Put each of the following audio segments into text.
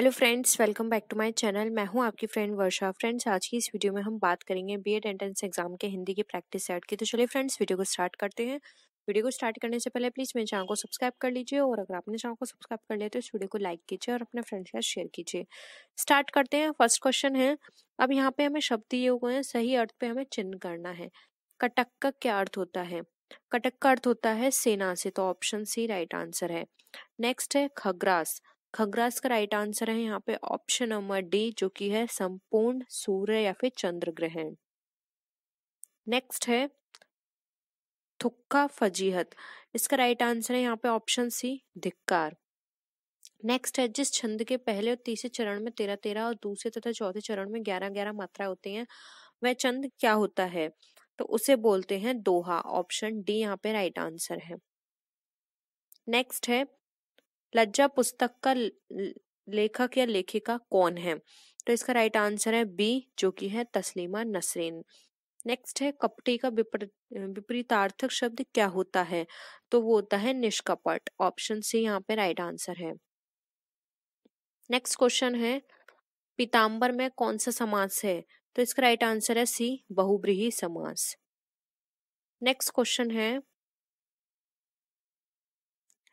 hello friends welcome back to my channel मैं हूं आपकी फ्रेंड वर्षा फ्रेंड्स आज की इस वीडियो में हम बात करेंगे बीएड एंट्रेंस एग्जाम के हिंदी की प्रैक्टिस सेट की तो चलिए फ्रेंड्स वीडियो को स्टार्ट करते हैं वीडियो को स्टार्ट करने से पहले प्लीज़ मेरे चैनल को सब्सक्राइब कर लीजिए और अगर आपने चैनल को सब्सक्राइब कर लिया तो इस वीडियो को लाइक कीजिए और अपने फ्रेंड्स के साथ शेयर कीजिए स्टार्ट करते हैं फर्स्ट क्वेश्चन है अब यहाँ पे हमें शब्द ये हुए हैं सही अर्थ पे हमें चिन्ह करना है कटक का क्या अर्थ होता है कटक का अर्थ होता है सेना से तो ऑप्शन सी राइट आंसर है नेक्स्ट है खग्रास खगरास का राइट आंसर है यहाँ पे ऑप्शन नंबर डी जो कि है संपूर्ण सूर्य या फिर चंद्र ग्रहण नेक्स्ट है थुक्का फजीहत इसका राइट आंसर है यहाँ पे ऑप्शन सी धिक्कार नेक्स्ट है जिस छंद के पहले और तीसरे चरण में तेरह तेरह और दूसरे तथा चौथे चरण में ग्यारह ग्यारह मात्रा होती हैं वह छंद क्या होता है तो उसे बोलते हैं दोहा ऑप्शन डी यहाँ पे राइट आंसर है नेक्स्ट है लज्जा पुस्तक का लेखक या लेखिका कौन है तो इसका राइट आंसर है बी जो कि है तस्लीमा नसरीन नेक्स्ट है कपटी का विपरीतार्थक शब्द क्या होता है तो वो होता है निष्कपट ऑप्शन सी यहाँ पे राइट आंसर है नेक्स्ट क्वेश्चन है पीताम्बर में कौन सा समास है तो इसका राइट आंसर है सी बहुब्रीही समास नेक्स्ट क्वेश्चन है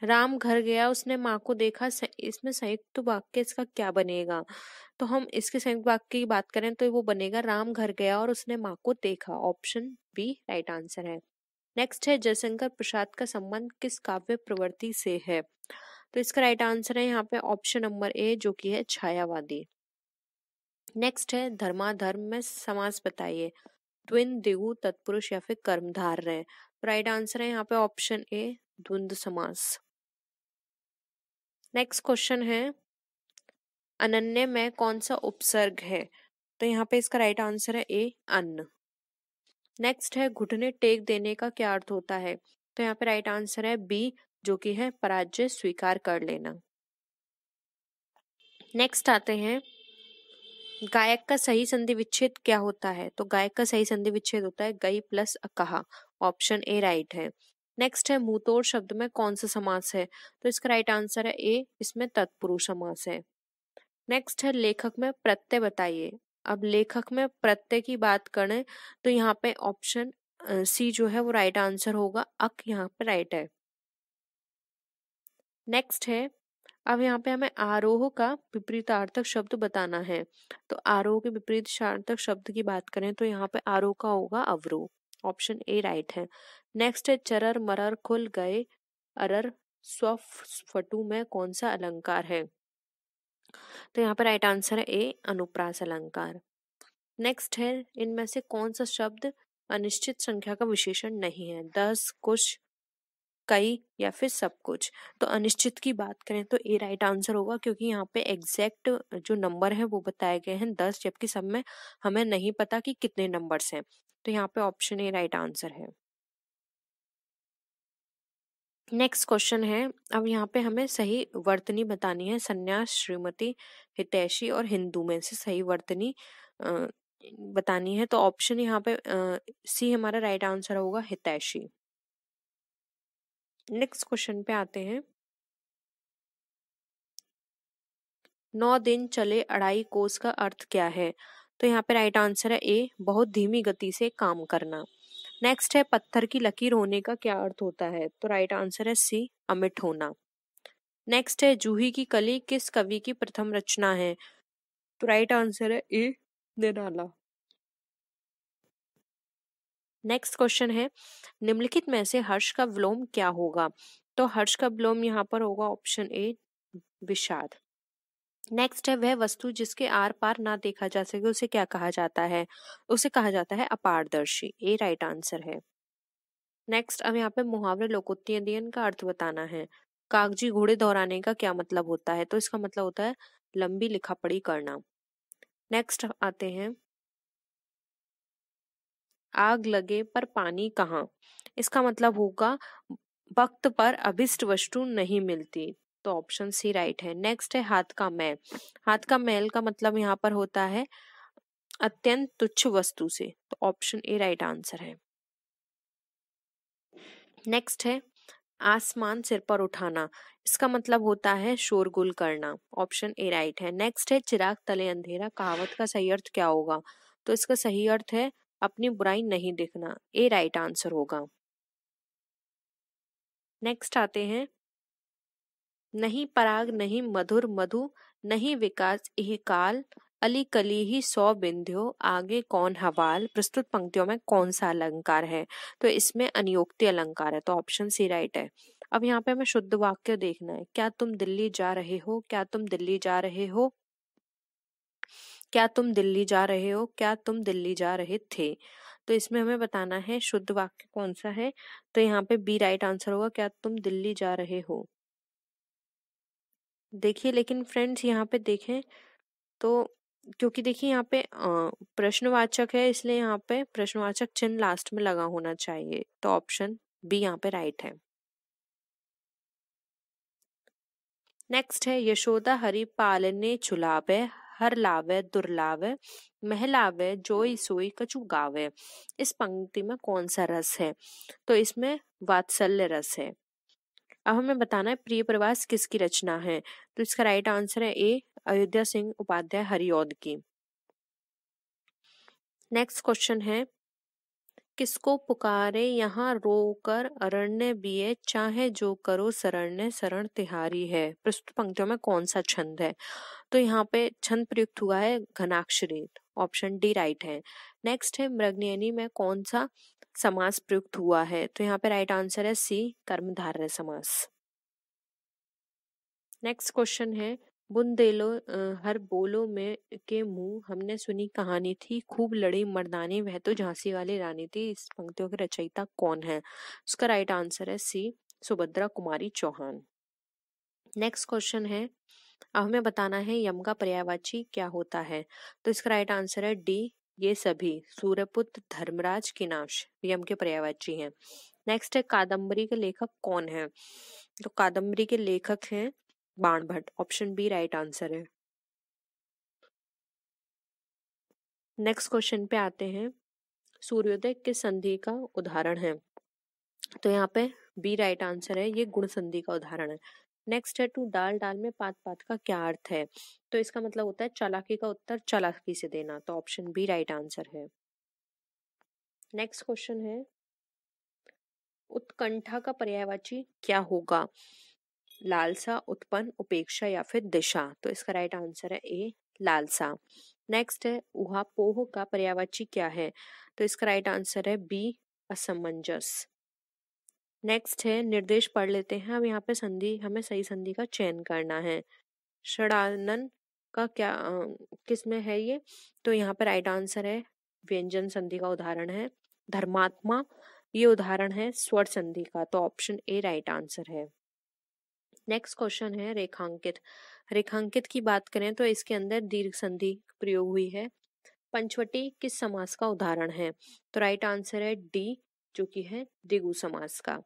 राम घर गया उसने माँ को देखा इसमें संयुक्त वाक्य इसका क्या बनेगा तो हम इसके संयुक्त वाक्य की बात करें तो वो बनेगा राम घर गया और उसने माँ को देखा ऑप्शन बी राइट आंसर है नेक्स्ट है जयशंकर प्रसाद का संबंध किस काव्य प्रवृत्ति से है तो इसका राइट आंसर है यहाँ पे ऑप्शन नंबर ए जो कि है छायावादी नेक्स्ट है धर्माधर्म में समास बताइए द्विन दिगु तत्पुरुष या फिर कर्मधार रहे राइट आंसर है यहाँ पे ऑप्शन ए द्वंद समास नेक्स्ट क्वेश्चन है अनन्य में कौन सा उपसर्ग है तो यहाँ पे इसका राइट आंसर है ए अन्न नेक्स्ट है घुटने टेक देने का क्या अर्थ होता है तो यहाँ पे राइट आंसर है बी जो कि है पराजय स्वीकार कर लेना नेक्स्ट आते हैं गायक का सही संधि विच्छेद क्या होता है तो गायक का सही संधि विच्छेद होता है गई प्लस अकहा ऑप्शन ए राइट है नेक्स्ट है मुंहतोड़ शब्द में कौन सा समास है तो इसका राइट आंसर है ए इसमें तत्पुरुष समास है नेक्स्ट है लेखक में प्रत्यय बताइए अब लेखक में प्रत्यय की बात करें तो यहाँ पे ऑप्शन सी जो है वो राइट आंसर होगा अक यहाँ पे राइट है नेक्स्ट है अब यहाँ पे हमें आरोह का विपरीतार्थक शब्द बताना है तो आरोह के विपरीत सार्थक शब्द की बात करें तो यहाँ पे आरोह का होगा अवरोह ऑप्शन ए राइट है नेक्स्ट है चरर मरर खुल गए अरर स्वफटू में कौन सा अलंकार है तो यहाँ पर राइट आंसर है ए अनुप्रास अलंकार नेक्स्ट है इनमें से कौन सा शब्द अनिश्चित संख्या का विशेषण नहीं है दस कुछ कई या फिर सब कुछ तो अनिश्चित की बात करें तो ए राइट आंसर होगा क्योंकि यहाँ पे एग्जैक्ट जो नंबर है वो बताए गए हैं दस जबकि सब में हमें नहीं पता कि कितने नंबर्स हैं तो यहाँ पे ऑप्शन ए राइट आंसर है नेक्स्ट क्वेश्चन है अब यहाँ पे हमें सही वर्तनी बतानी है सन्यास श्रीमती हितैषी और हिंदू में से सही वर्तनी बतानी है तो ऑप्शन यहाँ पे सी हमारा राइट आंसर होगा हितैषी नेक्स्ट क्वेश्चन पे आते हैं नौ दिन चले अढ़ाई कोस का अर्थ क्या है तो यहाँ पे राइट आंसर है ए बहुत धीमी गति से काम करना नेक्स्ट है पत्थर की लकीर होने का क्या अर्थ होता है तो राइट आंसर है सी अमिट होना नेक्स्ट है जूही की कली किस कवि की प्रथम रचना है तो राइट आंसर है ए निराला नेक्स्ट क्वेश्चन है निम्नलिखित में से हर्ष का विलोम क्या होगा तो हर्ष का विलोम यहाँ पर होगा ऑप्शन ए विषाद नेक्स्ट है वह वस्तु जिसके आर पार ना देखा जा सके उसे क्या कहा जाता है उसे कहा जाता है अपारदर्शी ये राइट आंसर है नेक्स्ट अब यहाँ पे मुहावरे अध्ययन का अर्थ बताना है कागजी घोड़े दोहराने का क्या मतलब होता है तो इसका मतलब होता है लंबी लिखा पढ़ी करना नेक्स्ट आते हैं आग लगे पर पानी कहाँ इसका मतलब होगा वक्त पर अभिष्ट वस्तु नहीं मिलती तो ऑप्शन सी राइट है नेक्स्ट है हाथ का मैल हाथ का मैल का मतलब यहाँ पर होता है अत्यंत तुच्छ वस्तु से तो ऑप्शन ए राइट आंसर है नेक्स्ट है आसमान सिर पर उठाना इसका मतलब होता है शोरगुल करना ऑप्शन ए राइट है नेक्स्ट है चिराग तले अंधेरा कहावत का सही अर्थ क्या होगा तो इसका सही अर्थ है अपनी बुराई नहीं दिखना ए राइट आंसर होगा नेक्स्ट आते हैं नहीं पराग नहीं मधुर मधु नहीं विकास इही काल अली कली ही सौ बिंदियों आगे कौन हवाल प्रस्तुत पंक्तियों में कौन सा अलंकार है तो इसमें अनियोक्ति अलंकार है तो ऑप्शन सी राइट है अब यहाँ पे हमें शुद्ध वाक्य देखना है क्या तुम दिल्ली जा रहे हो क्या तुम दिल्ली जा रहे हो क्या तुम दिल्ली जा रहे हो क्या तुम दिल्ली जा रहे थे तो इसमें हमें बताना है शुद्ध वाक्य कौन सा है तो यहाँ पे बी राइट आंसर होगा क्या तुम दिल्ली जा रहे हो देखिए लेकिन फ्रेंड्स यहाँ पे देखें तो क्योंकि देखिए यहाँ पे प्रश्नवाचक है इसलिए यहाँ पे प्रश्नवाचक चिन्ह लास्ट में लगा होना चाहिए तो ऑप्शन बी यहाँ पे राइट है नेक्स्ट है यशोदा हरि पालने चुलावे हर लावे दुर्लावे महलावे जोई सोई कचु गावे इस पंक्ति में कौन सा रस है तो इसमें वात्सल्य रस है अब हमें बताना है प्रिय प्रवास किसकी रचना है तो इसका राइट आंसर है ए अयोध्या सिंह उपाध्याय हरिऔद की नेक्स्ट क्वेश्चन है किसको पुकारे यहाँ रो कर अरण्य बिये चाहे जो करो शरण्य शरण तिहारी है प्रस्तुत पंक्तियों में कौन सा छंद है तो यहाँ पे छंद प्रयुक्त हुआ है घनाक्षरी ऑप्शन डी राइट है नेक्स्ट है मृगनयनी में कौन सा समास प्रयुक्त हुआ है तो यहाँ पे राइट आंसर है सी कर्मधारय समास नेक्स्ट क्वेश्चन है बुंदेलो हर बोलो में के मुंह हमने सुनी कहानी थी खूब लड़ी मर्दाने वह तो झांसी वाली रानी थी इस पंक्तियों की रचयिता कौन है उसका राइट आंसर है C Subhadra Kumari Chauhan next question है अब हमें बताना है यम का पर्यायवाची क्या होता है तो इसका राइट आंसर है डी ये सभी सूर्यपुत्र धर्मराज नाश यम के पर्यावाची हैं नेक्स्ट है कादम्बरी के लेखक कौन है तो कादम्बरी के लेखक हैं Bana Bhatt option B right answer है नेक्स्ट क्वेश्चन पे आते हैं सूर्योदय किस संधि का उदाहरण है तो यहाँ पे बी राइट आंसर है ये गुण संधि का उदाहरण है नेक्स्ट है टू डाल डाल में पात पात का क्या अर्थ है तो इसका मतलब होता है चालाकी का उत्तर चालाकी से देना तो ऑप्शन बी राइट आंसर है नेक्स्ट क्वेश्चन है उत्कंठा का पर्यायवाची क्या होगा लालसा उत्पन्न उपेक्षा या फिर दिशा तो इसका राइट आंसर है ए लालसा नेक्स्ट है उहा पोह का पर्यायवाची क्या है तो इसका राइट आंसर है बी असमंजस नेक्स्ट है निर्देश पढ़ लेते हैं अब यहाँ पे संधि हमें सही संधि का चयन करना है षडानन का क्या किस में है ये तो यहाँ पे राइट आंसर है व्यंजन संधि का उदाहरण है धर्मात्मा ये उदाहरण है स्वर संधि का तो ऑप्शन ए राइट आंसर है नेक्स्ट क्वेश्चन है रेखांकित रेखांकित की बात करें तो इसके अंदर दीर्घ संधि प्रयोग हुई है पंचवटी किस समास का उदाहरण है तो राइट आंसर है डी जो कि है दिगु समास का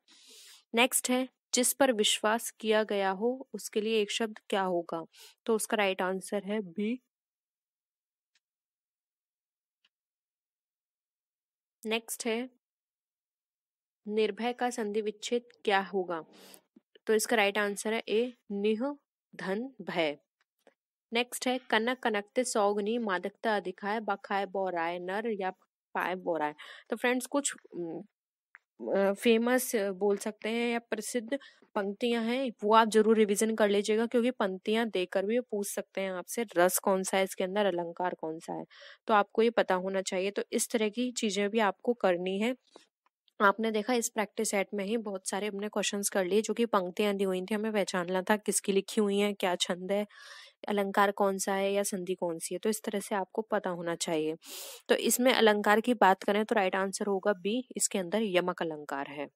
नेक्स्ट है जिस पर विश्वास किया गया हो उसके लिए एक शब्द क्या होगा तो उसका राइट आंसर है बी नेक्स्ट है निर्भय का संधि विच्छेद क्या होगा तो इसका राइट आंसर है ए निह धन भय नेक्स्ट है कनक कनकते सौगनी मादकता अधिकाय बखाय बोराय नर या पाए बोराय तो फ्रेंड्स कुछ फेमस बोल सकते हैं या प्रसिद्ध पंक्तियां हैं वो आप जरूर रिवीजन कर लीजिएगा क्योंकि पंक्तियां देकर भी पूछ सकते हैं आपसे रस कौन सा है इसके अंदर अलंकार कौन सा है तो आपको ये पता होना चाहिए तो इस तरह की चीजें भी आपको करनी है आपने देखा इस प्रैक्टिस सेट में ही बहुत सारे हमने क्वेश्चंस कर लिए जो कि पंक्तियां दी हुई थी हमें पहचानना था किसकी लिखी हुई है क्या छंद है अलंकार कौन सा है या संधि कौन सी है तो इस तरह से आपको पता होना चाहिए तो इसमें अलंकार की बात करें तो राइट आंसर होगा बी इसके अंदर यमक अलंकार है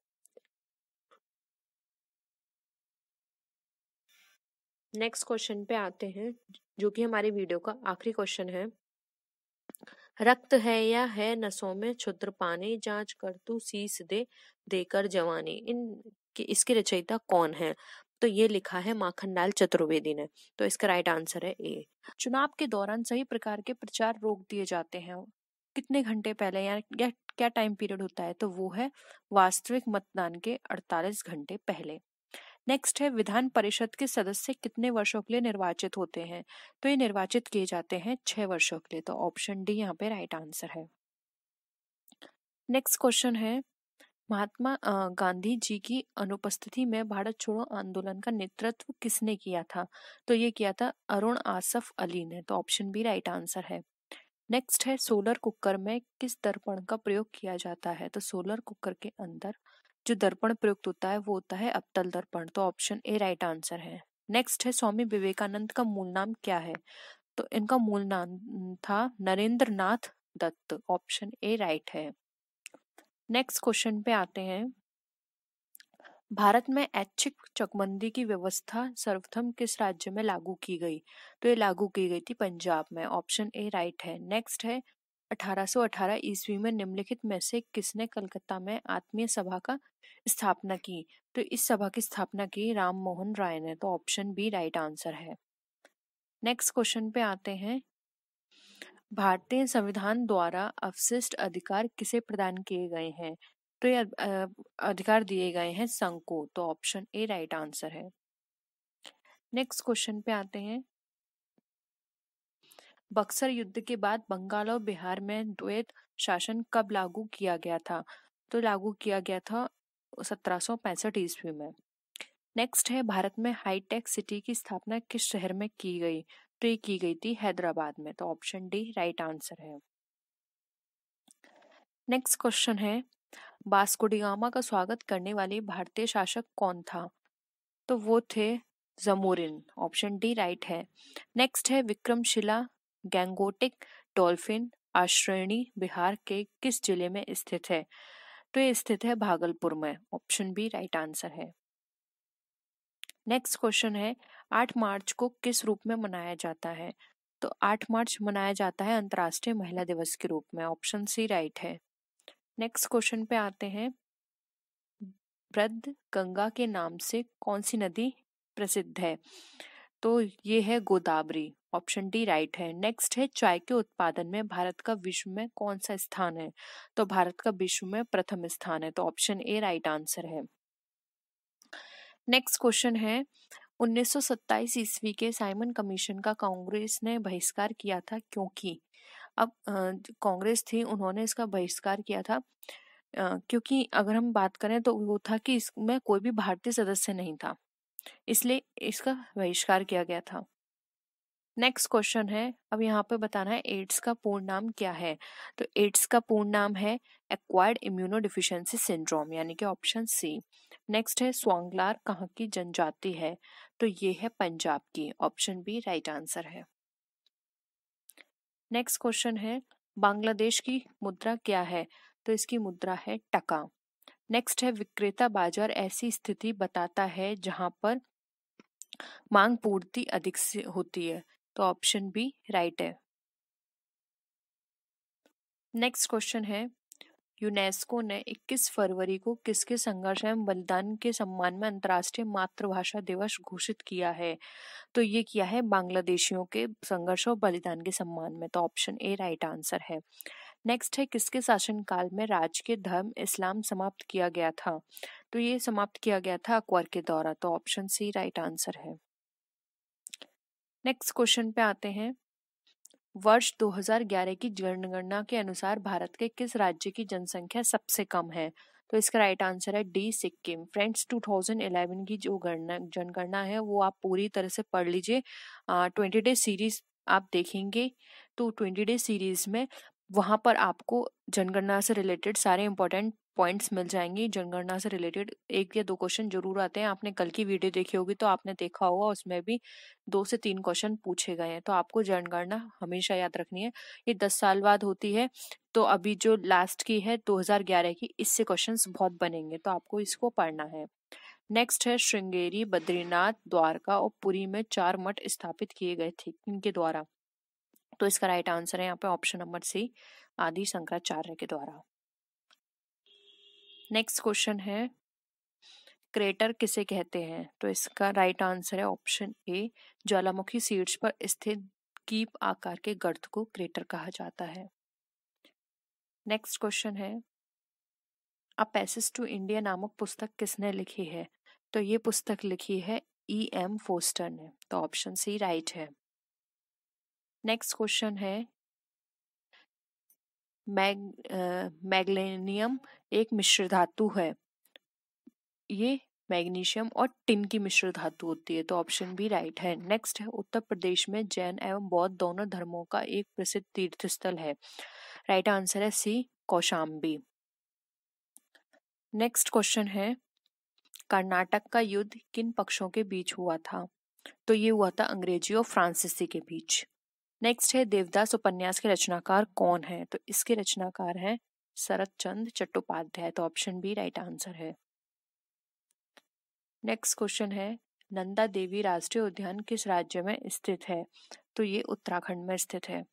नेक्स्ट क्वेश्चन पे आते हैं जो कि हमारे वीडियो का आखिरी क्वेश्चन है रक्त है या है नसों में छुद्र पाने जांच कर तू शीस दे देकर जवानी इन इसके रचयिता कौन है तो ये लिखा है माखनलाल चतुर्वेदी ने तो इसका राइट आंसर है ए चुनाव के दौरान सही प्रकार के प्रचार रोक दिए जाते हैं कितने घंटे पहले या क्या टाइम पीरियड होता है तो वो है वास्तविक मतदान के 48 घंटे पहले नेक्स्ट है विधान परिषद के सदस्य कितने वर्षों के लिए निर्वाचित होते हैं तो ये निर्वाचित किए जाते हैं छह वर्षों के लिए तो ऑप्शन डी यहाँ पे राइट आंसर है नेक्स्ट क्वेश्चन है महात्मा गांधी जी की अनुपस्थिति में भारत छोड़ो आंदोलन का नेतृत्व किसने किया था तो ये किया था अरुण आसफ अली ने तो ऑप्शन बी राइट आंसर है नेक्स्ट है सोलर कुकर में किस दर्पण का प्रयोग किया जाता है तो सोलर कुकर के अंदर जो दर्पण प्रयुक्त होता है वो होता है अपतल दर्पण तो ऑप्शन ए राइट आंसर है नेक्स्ट है स्वामी विवेकानंद का मूल नाम क्या है तो इनका मूल नाम था Narendra Nath Dutt option A right है नेक्स्ट क्वेश्चन पे आते हैं भारत में ऐच्छिक चकबंदी की व्यवस्था सर्वप्रथम किस राज्य में लागू की गई तो ये लागू की गई थी पंजाब में ऑप्शन ए राइट है नेक्स्ट है 1818 ईस्वी में निम्नलिखित में से किसने कलकत्ता में आत्मीय सभा का स्थापना की तो इस सभा की स्थापना की राम मोहन राय ने तो ऑप्शन बी राइट आंसर है नेक्स्ट क्वेश्चन पे आते हैं भारतीय संविधान द्वारा अवशिष्ट अधिकार किसे प्रदान किए गए हैं तो ये अधिकार दिए गए हैं संघ को तो ऑप्शन ए राइट आंसर है नेक्स्ट क्वेश्चन पे आते हैं बक्सर युद्ध के बाद बंगाल और बिहार में द्वैत शासन कब लागू किया गया था तो लागू किया गया था सत्रह ईस्वी में नेक्स्ट है भारत में हाईटेक सिटी की स्थापना किस शहर में की गई तो ये की गई थी हैदराबाद में तो ऑप्शन डी राइट आंसर है नेक्स्ट क्वेश्चन है बास्कोडिगामा का स्वागत करने वाले भारतीय शासक कौन था तो वो थे जमोरिन ऑप्शन डी राइट है नेक्स्ट है विक्रमशिला गैंगोटिक डॉल्फिन आश्रयणी बिहार के किस जिले में स्थित है तो ये स्थित है भागलपुर में ऑप्शन बी राइट आंसर है नेक्स्ट क्वेश्चन है आठ मार्च को किस रूप में मनाया जाता है तो आठ मार्च मनाया जाता है अंतर्राष्ट्रीय महिला दिवस के रूप में ऑप्शन सी राइट है नेक्स्ट क्वेश्चन पे आते हैं वृद्ध गंगा के नाम से कौन सी नदी प्रसिद्ध है तो ये है गोदावरी ऑप्शन डी राइट है नेक्स्ट है चाय के उत्पादन में भारत का विश्व में कौन सा स्थान है तो भारत का विश्व में प्रथम स्थान है तो ऑप्शन ए राइट आंसर है नेक्स्ट क्वेश्चन है 1927 ईस्वी के साइमन कमीशन का कांग्रेस ने बहिष्कार किया था क्योंकि अब कांग्रेस थी उन्होंने इसका बहिष्कार किया था आ, क्योंकि अगर हम बात करें तो वो था कि इसमें कोई भी भारतीय सदस्य नहीं था इसलिए इसका बहिष्कार किया गया था नेक्स्ट क्वेश्चन है अब यहाँ पे बताना है एड्स का पूर्ण नाम क्या है तो एड्स का पूर्ण नाम है एक्वायर्ड इम्यूनो डिफिशेंसी सिंड्रोम यानी कि ऑप्शन सी नेक्स्ट है स्वांगलार कहाँ की जनजाति है तो ये है पंजाब की ऑप्शन बी राइट आंसर है नेक्स्ट क्वेश्चन है बांग्लादेश की मुद्रा क्या है तो इसकी मुद्रा है टका नेक्स्ट है विक्रेता बाजार ऐसी स्थिति बताता है जहां पर मांग पूर्ति अधिक से होती है तो ऑप्शन बी राइट है नेक्स्ट क्वेश्चन है यूनेस्को ने 21 फरवरी को किसके संघर्ष एवं बलिदान के सम्मान में अंतर्राष्ट्रीय मातृभाषा दिवस घोषित किया है तो ये किया है बांग्लादेशियों के संघर्ष और बलिदान के सम्मान में तो ऑप्शन ए राइट आंसर है नेक्स्ट है किसके शासनकाल में राजकीय के धर्म इस्लाम समाप्त किया गया था तो ये समाप्त किया गया था अकबर के द्वारा तो ऑप्शन सी राइट आंसर है नेक्स्ट क्वेश्चन पे आते हैं वर्ष 2011 की जनगणना के अनुसार भारत के किस राज्य की जनसंख्या सबसे कम है तो इसका राइट आंसर है डी सिक्किम फ्रेंड्स 2011 की जो गणना जनगणना है वो आप पूरी तरह से पढ़ लीजिए ट्वेंटी डे सीरीज आप देखेंगे तो ट्वेंटी डे सीरीज में वहाँ पर आपको जनगणना से रिलेटेड सारे इंपॉर्टेंट पॉइंट्स मिल जाएंगे जनगणना से रिलेटेड एक या दो क्वेश्चन जरूर आते हैं आपने कल की वीडियो देखी होगी तो आपने देखा होगा उसमें भी दो से तीन क्वेश्चन पूछे गए हैं तो आपको जनगणना हमेशा याद रखनी है ये दस साल बाद होती है तो अभी जो लास्ट की है 2011 की इससे क्वेश्चंस बहुत बनेंगे तो आपको इसको पढ़ना है नेक्स्ट है श्रृंगेरी बद्रीनाथ द्वारका और पुरी में चार मठ स्थापित किए गए थे इनके द्वारा तो इसका राइट आंसर है यहाँ पे ऑप्शन नंबर सी आदि शंकराचार्य के द्वारा नेक्स्ट क्वेश्चन है क्रेटर किसे कहते हैं तो इसका राइट आंसर है ऑप्शन ए ज्वालामुखी सीड्स पर स्थित कीप आकार के गर्द को क्रेटर कहा जाता है नेक्स्ट क्वेश्चन है अ पैसेज टू इंडिया नामक पुस्तक किसने लिखी है तो ये पुस्तक लिखी है ई एम फोस्टर ने तो ऑप्शन सी राइट है नेक्स्ट क्वेश्चन है मैग मैग्लेनियम एक मिश्र धातु है ये मैग्नीशियम और टिन की मिश्र धातु होती है तो ऑप्शन भी राइट है नेक्स्ट है उत्तर प्रदेश में जैन एवं बौद्ध दोनों धर्मों का एक प्रसिद्ध तीर्थ स्थल है राइट आंसर है सी कौशाम्बी नेक्स्ट क्वेश्चन है कर्नाटक का युद्ध किन पक्षों के बीच हुआ था तो ये हुआ था अंग्रेजी और फ्रांसीसी के बीच नेक्स्ट है देवदास उपन्यास के रचनाकार कौन है तो इसके रचनाकार हैं शरत चंद चट्टोपाध्याय तो ऑप्शन बी राइट आंसर है नेक्स्ट क्वेश्चन है नंदा देवी राष्ट्रीय उद्यान किस राज्य में स्थित है तो ये उत्तराखंड में स्थित है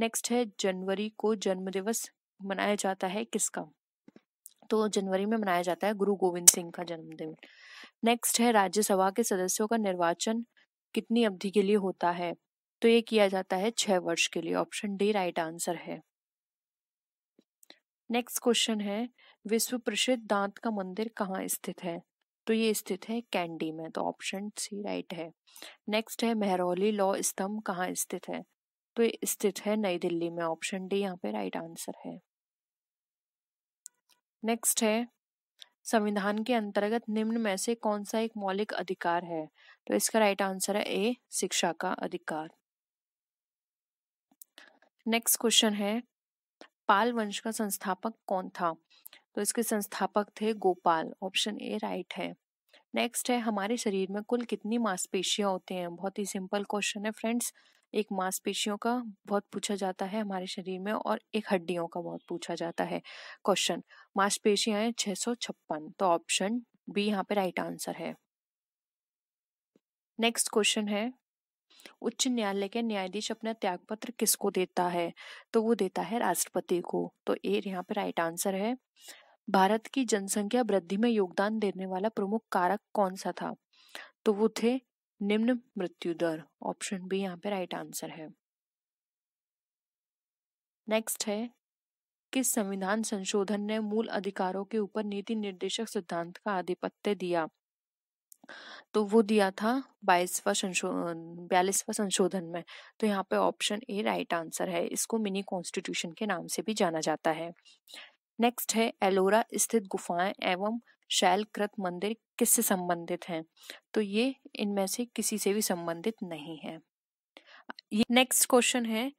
नेक्स्ट है जनवरी को जन्म दिवस मनाया जाता है किसका तो जनवरी में मनाया जाता है गुरु गोविंद सिंह का जन्मदिन नेक्स्ट है राज्यसभा के सदस्यों का निर्वाचन कितनी अवधि के लिए होता है तो ये किया जाता है छह वर्ष के लिए ऑप्शन डी राइट आंसर है नेक्स्ट क्वेश्चन है विश्व प्रसिद्ध दांत का मंदिर कहाँ स्थित है तो ये स्थित है कैंडी में तो ऑप्शन सी राइट है नेक्स्ट है मेहरौली लॉ स्तंभ कहाँ स्थित है तो ये स्थित है नई दिल्ली में ऑप्शन डी यहाँ पे राइट आंसर है नेक्स्ट है संविधान के अंतर्गत निम्न में से कौन सा एक मौलिक अधिकार है तो इसका राइट आंसर है ए शिक्षा का अधिकार नेक्स्ट क्वेश्चन है पाल वंश का संस्थापक कौन था तो इसके संस्थापक थे गोपाल ऑप्शन ए राइट है नेक्स्ट है हमारे शरीर में कुल कितनी मांसपेशियां होते हैं बहुत ही सिंपल क्वेश्चन है फ्रेंड्स एक मांसपेशियों का बहुत पूछा जाता है हमारे शरीर में और एक हड्डियों का बहुत पूछा जाता है क्वेश्चन मांसपेशियां हैं छह सौ छप्पन तो ऑप्शन बी यहाँ पे राइट आंसर है नेक्स्ट क्वेश्चन है उच्च न्यायालय के न्यायाधीश अपना त्यागपत्र किसको देता है तो वो देता है राष्ट्रपति को तो ए यहाँ पे राइट आंसर है भारत की जनसंख्या वृद्धि में योगदान देने वाला प्रमुख कारक कौन सा था तो वो थे निम्न मृत्यु दर ऑप्शन बी यहाँ पे राइट आंसर है नेक्स्ट है किस संविधान संशोधन ने मूल अधिकारों के ऊपर नीति निर्देशक सिद्धांत का आधिपत्य दिया तो वो दिया था बाईसवा संशोधन बयालीसवा संशोधन में तो यहाँ पे ऑप्शन ए राइट आंसर है इसको मिनी कॉन्स्टिट्यूशन के नाम से भी जाना जाता है नेक्स्ट है एलोरा स्थित गुफाएं एवं शैलकृत मंदिर किससे संबंधित हैं तो ये इनमें से किसी से भी संबंधित नहीं है ये नेक्स्ट क्वेश्चन है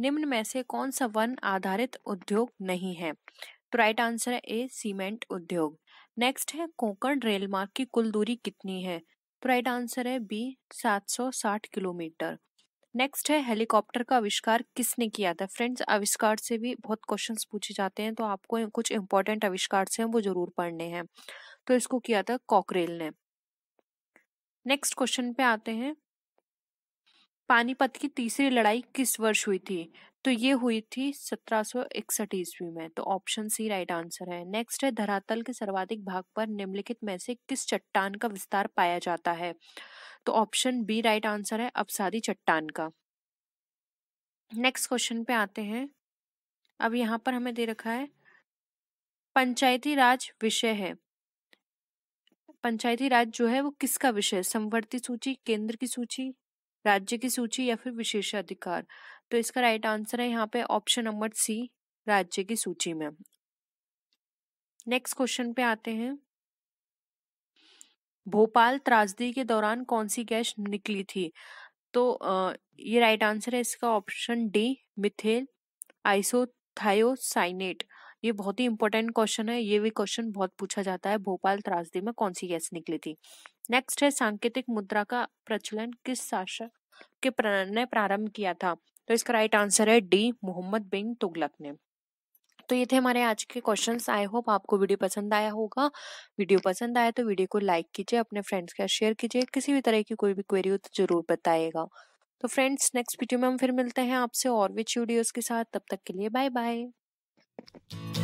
निम्न में से कौन सा वन आधारित उद्योग नहीं है तो राइट आंसर है ए सीमेंट उद्योग नेक्स्ट है कोंकण रेल मार्ग की कुल दूरी कितनी है तो राइट आंसर है बी 760 किलोमीटर नेक्स्ट है हेलीकॉप्टर का आविष्कार किसने किया था फ्रेंड्स आविष्कार से भी बहुत क्वेश्चंस पूछे जाते हैं तो आपको कुछ इंपॉर्टेंट आविष्कार से वो जरूर पढ़ने हैं तो इसको किया था कॉकरेल ने नेक्स्ट क्वेश्चन पे आते हैं पानीपत की तीसरी लड़ाई किस वर्ष हुई थी तो ये हुई थी सत्रह सौ इकसठ ईस्वी में तो ऑप्शन सी राइट आंसर है नेक्स्ट है धरातल के सर्वाधिक भाग पर निम्नलिखित में से किस चट्टान का विस्तार पाया जाता है तो ऑप्शन बी राइट आंसर है अपसादी चट्टान का नेक्स्ट क्वेश्चन पे आते हैं अब यहाँ पर हमें दे रखा है पंचायती राज विषय है पंचायती राज जो है वो किसका विषय संवर्ती सूची केंद्र की सूची राज्य की सूची या फिर विशेषाधिकार तो इसका राइट आंसर है यहाँ पे ऑप्शन नंबर सी राज्य की सूची में नेक्स्ट क्वेश्चन पे आते हैं भोपाल त्रासदी के दौरान कौन सी गैस निकली थी तो ये राइट आंसर है इसका ऑप्शन डी मिथेल आइसोथायोसाइनेट ये बहुत ही इंपॉर्टेंट क्वेश्चन है ये भी क्वेश्चन बहुत पूछा जाता है भोपाल त्रासदी में कौन सी गैस निकली थी नेक्स्ट है सांकेतिक मुद्रा का प्रचलन किस शासक के ने प्रारंभ किया था तो इसका राइट आंसर है डी मोहम्मद बिन तुगलक ने तो ये थे हमारे आज के क्वेश्चंस आई होप आपको वीडियो पसंद आया होगा वीडियो पसंद आया तो वीडियो को लाइक कीजिए अपने फ्रेंड्स के साथ शेयर कीजिए किसी भी तरह की कोई भी क्वेरी हो तो जरूर बताइएगा तो फ्रेंड्स नेक्स्ट वीडियो में हम फिर मिलते हैं आपसे और विच वीडियोस के साथ तब तक के लिए बाय बाय